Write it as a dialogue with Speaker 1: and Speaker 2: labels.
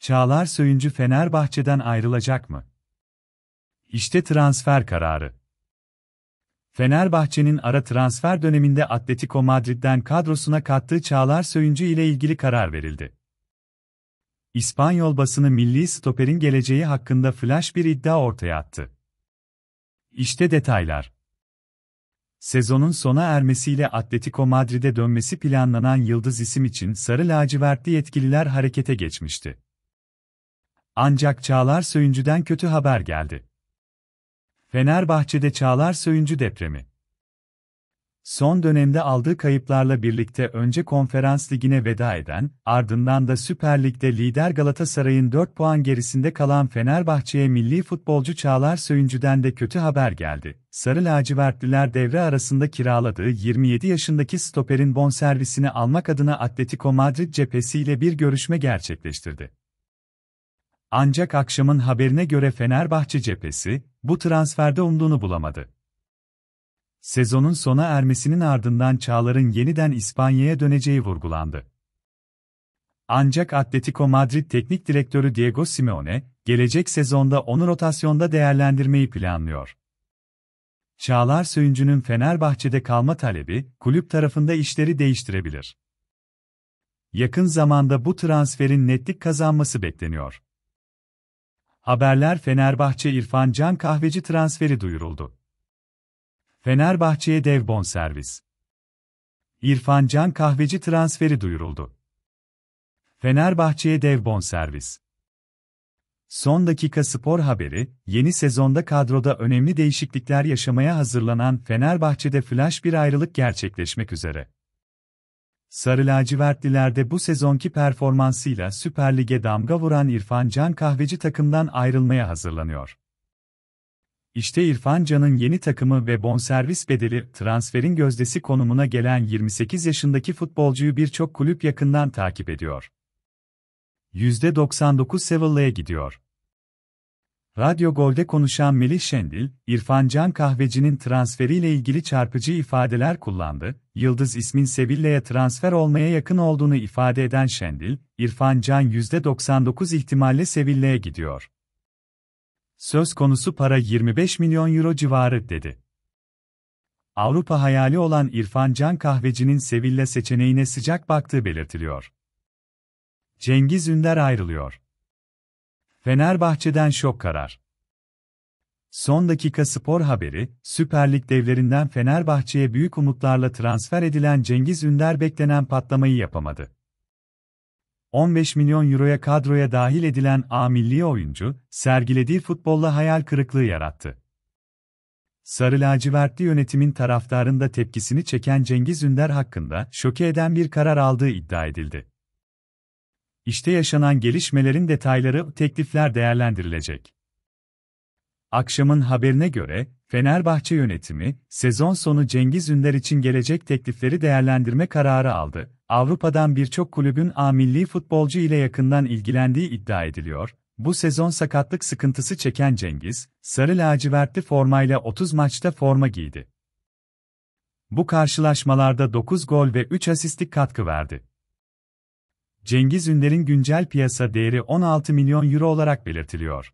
Speaker 1: Çağlar Söyüncü Fenerbahçe'den ayrılacak mı? İşte transfer kararı. Fenerbahçe'nin ara transfer döneminde Atletico Madrid'den kadrosuna kattığı Çağlar Söyüncü ile ilgili karar verildi. İspanyol basını milli stoperin geleceği hakkında flash bir iddia ortaya attı. İşte detaylar. Sezonun sona ermesiyle Atletico Madrid'e dönmesi planlanan yıldız isim için sarı lacivertli yetkililer harekete geçmişti. Ancak Çağlar Söyüncü'den kötü haber geldi. Fenerbahçe'de Çağlar Söyüncü depremi. Son dönemde aldığı kayıplarla birlikte önce Konferans Ligi'ne veda eden, ardından da Süper Lig'de lider Galatasaray'ın 4 puan gerisinde kalan Fenerbahçe'ye milli futbolcu Çağlar Söyüncü'den de kötü haber geldi. Sarı lacivertliler devre arasında kiraladığı 27 yaşındaki stoperin bonservisini almak adına Atletico Madrid cephesiyle bir görüşme gerçekleştirdi. Ancak akşamın haberine göre Fenerbahçe cephesi, bu transferde umduğunu bulamadı. Sezonun sona ermesinin ardından Çağlar'ın yeniden İspanya'ya döneceği vurgulandı. Ancak Atletico Madrid Teknik Direktörü Diego Simeone, gelecek sezonda onu rotasyonda değerlendirmeyi planlıyor. Çağlar Söyüncü'nün Fenerbahçe'de kalma talebi, kulüp tarafında işleri değiştirebilir. Yakın zamanda bu transferin netlik kazanması bekleniyor. Haberler Fenerbahçe İrfan Can Kahveci transferi duyuruldu. Fenerbahçe'ye dev bonservis. İrfan Can Kahveci transferi duyuruldu. Fenerbahçe'ye dev bonservis. Son dakika spor haberi, yeni sezonda kadroda önemli değişiklikler yaşamaya hazırlanan Fenerbahçe'de flash bir ayrılık gerçekleşmek üzere. Sarı lacivertlilerde bu sezonki performansıyla Süper Lig'e damga vuran İrfan Can kahveci takımdan ayrılmaya hazırlanıyor. İşte İrfan Can'ın yeni takımı ve bonservis bedeli transferin gözdesi konumuna gelen 28 yaşındaki futbolcuyu birçok kulüp yakından takip ediyor. %99 Sevilla'ya gidiyor. Radyo Gol'de konuşan Melih Şendil, İrfan Can Kahveci'nin transferiyle ilgili çarpıcı ifadeler kullandı. Yıldız ismin Sevilla'ya transfer olmaya yakın olduğunu ifade eden Şendil, İrfan Can %99 ihtimalle Sevilla'ya gidiyor. Söz konusu para 25 milyon euro civarı dedi. Avrupa hayali olan İrfan Can Kahveci'nin Sevilla seçeneğine sıcak baktığı belirtiliyor. Cengiz Ünder ayrılıyor. Fenerbahçe'den şok karar. Son dakika spor haberi, Süper Lig devlerinden Fenerbahçe'ye büyük umutlarla transfer edilen Cengiz Ünder beklenen patlamayı yapamadı. 15 milyon euroya kadroya dahil edilen A milli oyuncu, sergilediği futbolla hayal kırıklığı yarattı. Sarı lacivertli yönetimin taraftarında tepkisini çeken Cengiz Ünder hakkında şoke eden bir karar aldığı iddia edildi. İşte yaşanan gelişmelerin detayları, teklifler değerlendirilecek. Akşamın haberine göre, Fenerbahçe yönetimi, sezon sonu Cengiz Ünder için gelecek teklifleri değerlendirme kararı aldı. Avrupa'dan birçok kulübün A milli futbolcu ile yakından ilgilendiği iddia ediliyor. Bu sezon sakatlık sıkıntısı çeken Cengiz, sarı lacivertli formayla 30 maçta forma giydi. Bu karşılaşmalarda 9 gol ve 3 asistlik katkı verdi. Cengiz Ünder'in güncel piyasa değeri 16 milyon euro olarak belirtiliyor.